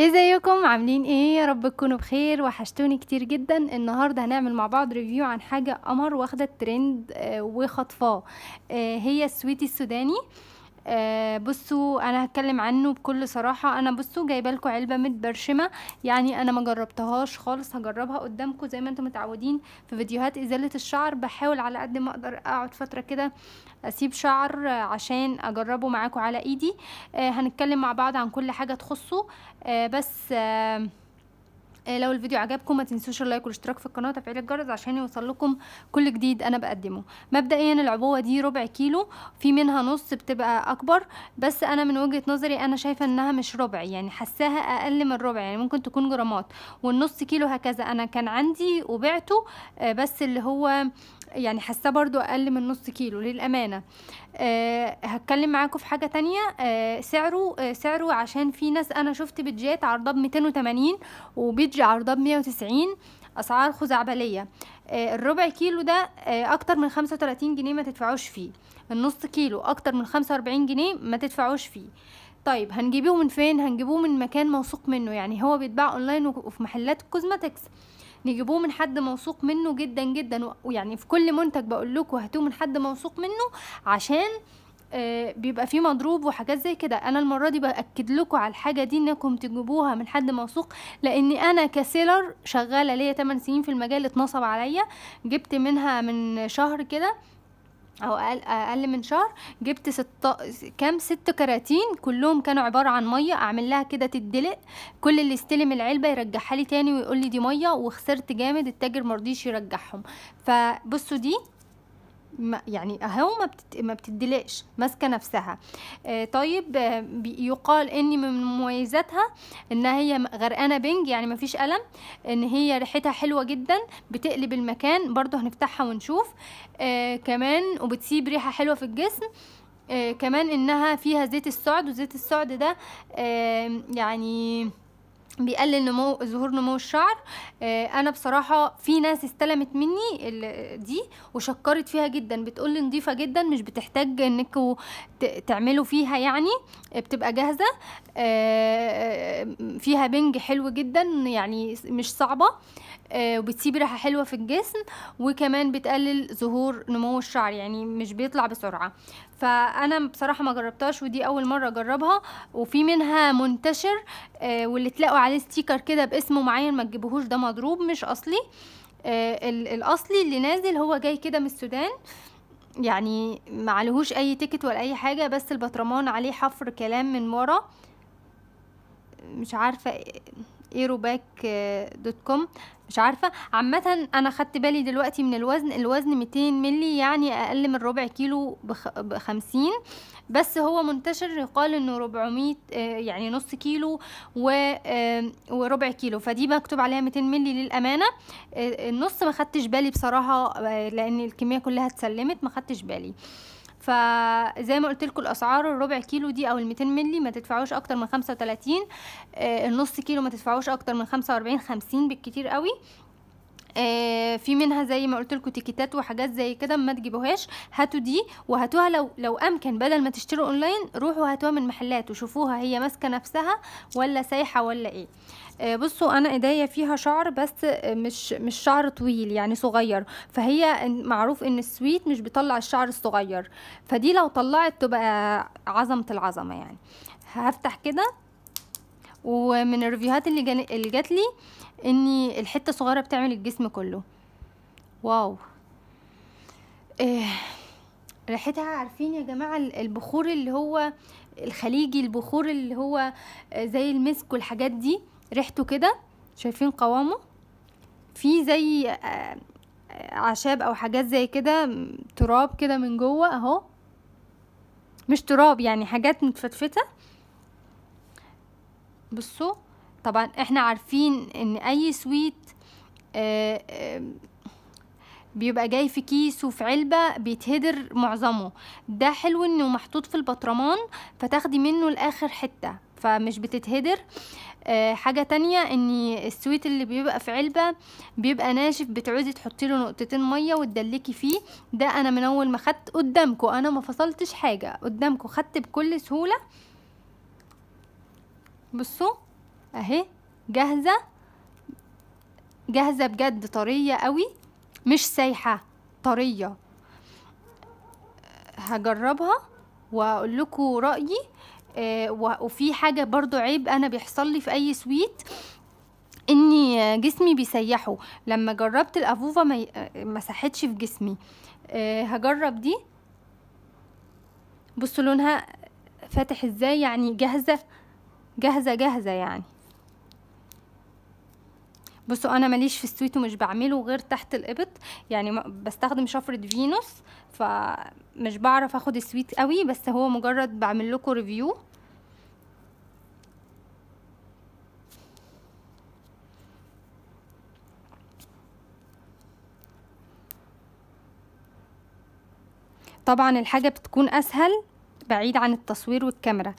ازيكم عاملين ايه يا رب تكونوا بخير وحشتوني كتير جدا النهارده هنعمل مع بعض ريفيو عن حاجه قمر واخده ترند آه، وخطفاه آه، هي السويتي السوداني آه، بصوا انا هتكلم عنه بكل صراحه انا بصوا جايبه لكم علبه متبرشمه يعني انا ما جربتهاش خالص هجربها قدامكم زي ما انتم متعودين في فيديوهات ازاله الشعر بحاول على قد ما اقدر اقعد فتره كده اسيب شعر عشان اجربه معاكم على ايدي آه، هنتكلم مع بعض عن كل حاجه تخصه آه، بس آه، لو الفيديو عجبكم ما تنسوش اللايك والاشتراك في القناه وتفعيل الجرس عشان يوصل لكم كل جديد انا بقدمه مبدئيا العبوه دي ربع كيلو في منها نص بتبقى اكبر بس انا من وجهه نظري انا شايفه انها مش ربع يعني حساها اقل من ربع يعني ممكن تكون جرامات والنص كيلو هكذا انا كان عندي وبعته آه، بس اللي هو يعني حاساه برضو اقل من نص كيلو للامانه أه هتكلم معاكم في حاجه تانية أه سعره أه سعره عشان في ناس انا شفت بيتجات عرضها ب 280 وبيتج عرضها ب 190 اسعار خزعبليه أه الربع كيلو ده أه اكتر من 35 جنيه ما تدفعوش فيه النص كيلو اكتر من 45 جنيه ما تدفعوش فيه طيب هنجيبوه من فين هنجيبوه من مكان موثوق منه يعني هو بيتباع اونلاين وفي محلات الكوزماتكس نجيبوه من حد موثوق منه جدا جدا ويعني في كل منتج بقول لكم هاتوه من حد موثوق منه عشان آه، بيبقى فيه مضروب وحاجات زي كده انا المره دي باكد لكم على الحاجه دي انكم تجيبوها من حد موثوق لان انا كسيلر شغاله ليا 8 سنين في المجال اتنصب عليا جبت منها من شهر كده او اقل, أقل من شهر جبت ست كام ست كراتين كلهم كانوا عباره عن ميه اعمل لها كده تدلق كل اللي استلم العلبه يرجعها لي تاني ويقول لي دي ميه وخسرت جامد التاجر مرضيش يرجعهم فبصوا دي ما يعني اهو ما, بتت... ما ماسكه نفسها آه طيب آه، يقال ان من مميزاتها ان هي غرقانه بنج يعني مفيش الم ان هي ريحتها حلوه جدا بتقلب المكان برضو هنفتحها ونشوف آه كمان وبتسيب ريحه حلوه في الجسم آه كمان انها فيها زيت السعد وزيت السعد ده آه يعني بيقلل نمو ظهور نمو الشعر آه انا بصراحه في ناس استلمت مني دي وشكرت فيها جدا بتقول لي نظيفه جدا مش بتحتاج انكم تعملوا فيها يعني بتبقى جاهزه آه, آه، فيها بنج حلو جدا يعني مش صعبه آه وبتسيب ريحه حلوه في الجسم وكمان بتقلل ظهور نمو الشعر يعني مش بيطلع بسرعه فانا بصراحه ما جربتهاش ودي اول مره اجربها وفي منها منتشر آه، واللي تلاقوا عليه ستيكر كده باسمه معين ما تجيبوهوش ده مضروب مش اصلي آه، الاصلي اللي نازل هو جاي كده من السودان يعني معلهوش اي تيكت ولا اي حاجه بس البطرمان عليه حفر كلام من ورا مش عارفه ايروباك آه، دوت كوم مش عارفه عامه انا خدت بالي دلوقتي من الوزن الوزن 200 ملي يعني اقل من ربع كيلو بخمسين بس هو منتشر يقال انه 400 آه، يعني نص كيلو آه، وربع كيلو فدي مكتوب عليها 200 ملي للامانه النص ما خدتش بالي بصراحه لان الكميه كلها اتسلمت ما خدتش بالي فزي ما قلت لكم الاسعار الربع كيلو دي او ال200 مللي ما تدفعوش اكتر من 35 آه، النص كيلو ما تدفعوش اكتر من 45 50 بالكتير قوي آه، في منها زي ما قلت لكم تيكيتات وحاجات زي كده ما تجيبوهاش هاتوا دي وهاتوها لو لو امكن بدل ما تشتروا اونلاين روحوا هاتوها من محلات وشوفوها هي ماسكه نفسها ولا سايحه ولا ايه آه، بصوا انا ايديا فيها شعر بس آه، مش مش شعر طويل يعني صغير فهي معروف ان السويت مش بيطلع الشعر الصغير فدي لو طلعت تبقى عظمه العظمه يعني هفتح كده ومن الريفيوهات اللي, جن... اللي جات لي ان الحته الصغيره بتعمل الجسم كله واو إيه. ريحتها عارفين يا جماعه البخور اللي هو الخليجي البخور اللي هو زي المسك والحاجات دي ريحته كده شايفين قوامه في زي آه، اعشاب او حاجات زي كده تراب كده من جوه اهو مش تراب يعني حاجات متفتفته بصوا طبعا احنا عارفين ان اي سويت آه، آه، بيبقى جاي في كيس وفي علبة بيتهدر معظمه ده حلو انه محطوط في البطرمان فتاخدي منه لاخر حتة فمش بتتهدر آه، حاجة تانية ان السويت اللي بيبقى في علبة بيبقى ناشف بتعوزي تحطي له نقطتين مية وتدلكي فيه ده انا من اول ما خدت قدامكم انا ما فصلتش حاجة قدامكم خدت بكل سهولة بصوا اهي جاهزه جاهزه بجد طريه قوي مش سايحه طريه هجربها واقول لكم رايي آه، وفي حاجه برضو عيب انا بيحصل لي في اي سويت اني جسمي بيسيحه لما جربت الافوفا ما مسحتش في جسمي آه، هجرب دي بصوا لونها فاتح ازاي يعني جاهزه جاهزه جاهزه يعني بصوا انا ماليش في السويت ومش بعمله غير تحت الابط يعني بستخدم شفره فينوس فمش بعرف اخد السويت قوي بس هو مجرد بعمل لكم ريفيو طبعا الحاجه بتكون اسهل بعيد عن التصوير والكاميرا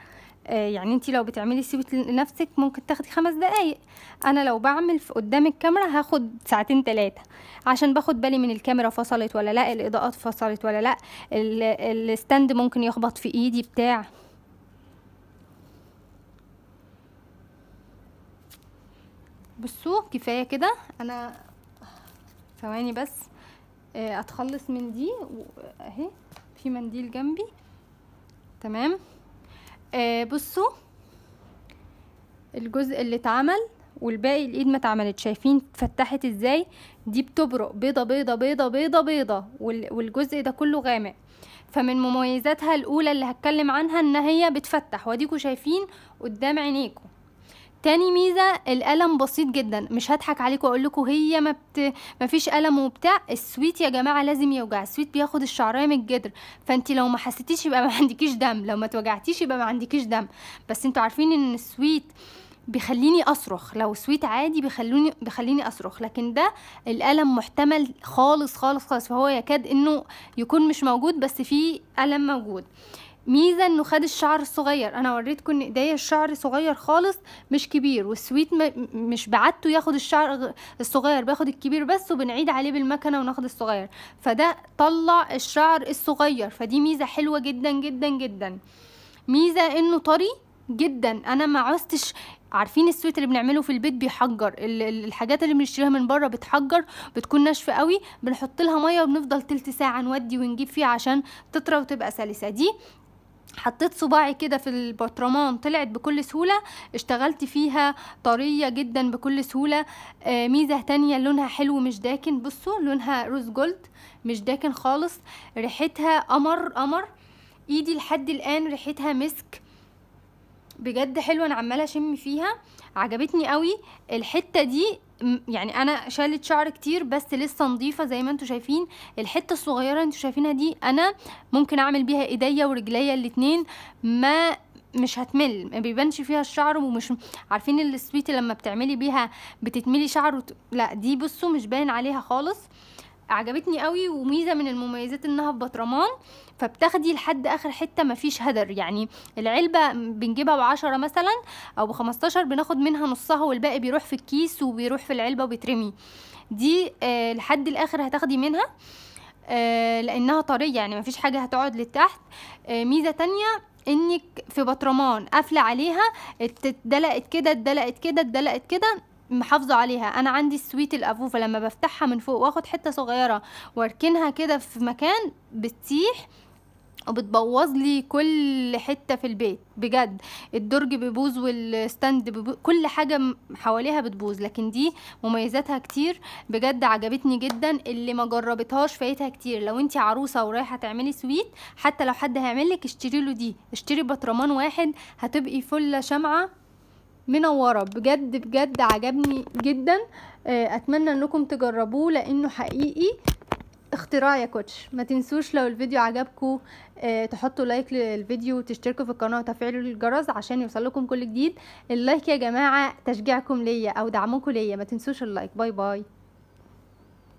آه، يعني انت لو بتعملي سيوت لنفسك ممكن تاخدي خمس دقايق انا لو بعمل في قدام الكاميرا هاخد ساعتين ثلاثه عشان باخد بالي من الكاميرا فصلت ولا لا الاضاءات فصلت ولا لا الستاند ممكن يخبط في ايدي بتاع بصوا كفايه كده انا ثواني بس آه، اتخلص من دي اهي في منديل جنبي تمام آه بصوا الجزء اللي اتعمل والباقي الايد ما اتعملت شايفين اتفتحت ازاي دي بتبرق بيضه بيضه بيضه بيضه بيضه والجزء ده كله غامق فمن مميزاتها الاولى اللي هتكلم عنها ان هي بتفتح واديكوا شايفين قدام عينيكوا تاني ميزه الألم بسيط جدا مش هضحك عليكم واقول لكم هي ما بت... ما فيش ألم وبتاع السويت يا جماعه لازم يوجع السويت بياخد الشعريه من الجدر فانت لو ما حسيتيش يبقى ما عندكيش دم لو ما توجعتيش يبقى ما عندكيش دم بس انتوا عارفين ان السويت بيخليني اصرخ لو سويت عادي بيخلوني بيخليني اصرخ لكن ده الالم محتمل خالص خالص خالص فهو يكاد انه يكون مش موجود بس فيه الم موجود ميزه انه خد الشعر الصغير انا وريتكم ان ايديا الشعر صغير خالص مش كبير والسويت مش بعدته ياخد الشعر الصغير باخد الكبير بس وبنعيد عليه بالمكنه وناخد الصغير فده طلع الشعر الصغير فدي ميزه حلوه جدا جدا جدا ميزه انه طري جدا انا ما عوزتش عارفين السويت اللي بنعمله في البيت بيحجر الحاجات اللي بنشتريها من بره بتحجر بتكون ناشفه قوي بنحط لها ميه وبنفضل تلت ساعه نودي ونجيب فيها عشان تطرى وتبقى سلسه دي حطيت صباعي كده في البطرمان طلعت بكل سهولة اشتغلت فيها طرية جدا بكل سهولة آه، ميزة تانية لونها حلو مش داكن بصوا لونها روز جولد مش داكن خالص ريحتها قمر قمر ايدي لحد الان ريحتها مسك بجد حلوه انا عماله اشم فيها عجبتني قوي الحته دي يعني انا شالت شعر كتير بس لسه نظيفه زي ما انتم شايفين الحته الصغيره انتم شايفينها دي انا ممكن اعمل بيها ايديا ورجليا الاتنين ما مش هتمل ما بيبانش فيها الشعر ومش عارفين السويت لما بتعملي بيها بتتملي شعر وت... لا دي بصوا مش باين عليها خالص عجبتني قوي وميزه من المميزات انها في بطرمان فبتاخدي لحد اخر حته مفيش هدر يعني العلبه بنجيبها بعشرة مثلا او بخمستاشر بناخد منها نصها والباقي بيروح في الكيس وبيروح في العلبه وبيترمي دي آه لحد الاخر هتاخدي منها آه لانها طريه يعني مفيش حاجه هتقعد لتحت آه ميزه تانية انك في بطرمان قافله عليها اتدلقت كده اتدلقت كده اتدلقت كده محافظه عليها انا عندي السويت الافوفه لما بفتحها من فوق واخد حته صغيره واركنها كده في مكان بتسيح وبتبوظ لي كل حته في البيت بجد الدرج بيبوظ والستاند بيبوز كل حاجه حواليها بتبوظ لكن دي مميزاتها كتير بجد عجبتني جدا اللي ما جربتهاش فايتها كتير لو انت عروسه ورايحه تعملي سويت حتى لو حد هيعمل لك اشتري له دي اشتري بطرمان واحد هتبقي فله شمعه منوره بجد بجد عجبني جدا آه، اتمنى انكم تجربوه لانه حقيقي اختراع يا كوتش ما تنسوش لو الفيديو عجبكم آه، تحطوا لايك للفيديو وتشتركوا في القناه وتفعلوا الجرس عشان يوصلكم كل جديد اللايك يا جماعه تشجيعكم ليا او دعمكم ليا ما تنسوش اللايك باي باي